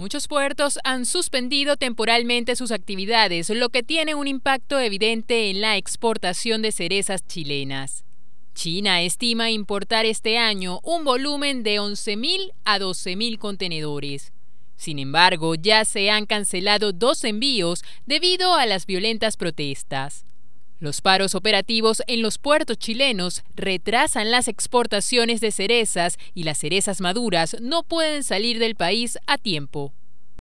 Muchos puertos han suspendido temporalmente sus actividades, lo que tiene un impacto evidente en la exportación de cerezas chilenas. China estima importar este año un volumen de 11.000 a 12.000 contenedores. Sin embargo, ya se han cancelado dos envíos debido a las violentas protestas. Los paros operativos en los puertos chilenos retrasan las exportaciones de cerezas y las cerezas maduras no pueden salir del país a tiempo.